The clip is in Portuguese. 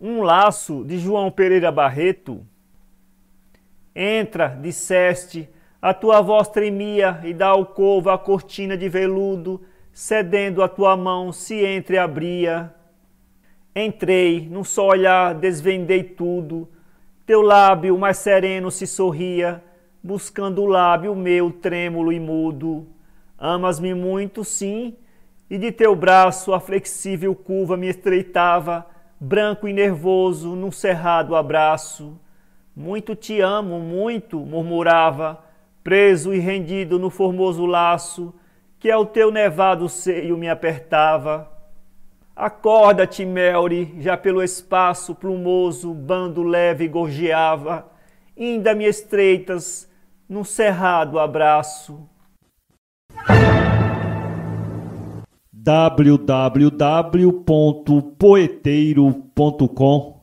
um laço de João Pereira Barreto. Entra, disseste, a tua voz tremia e da alcova a cortina de veludo, cedendo a tua mão, se entreabria. Entrei, num só olhar desvendei tudo, teu lábio mais sereno se sorria, buscando o lábio meu trêmulo e mudo. Amas-me muito, sim, e de teu braço a flexível curva me estreitava, branco e nervoso, num cerrado abraço. Muito te amo, muito, murmurava, preso e rendido no formoso laço que ao teu nevado seio me apertava. Acorda-te, Melry, já pelo espaço plumoso, bando leve gorjeava, ainda me estreitas num cerrado abraço. www.poeteiro.com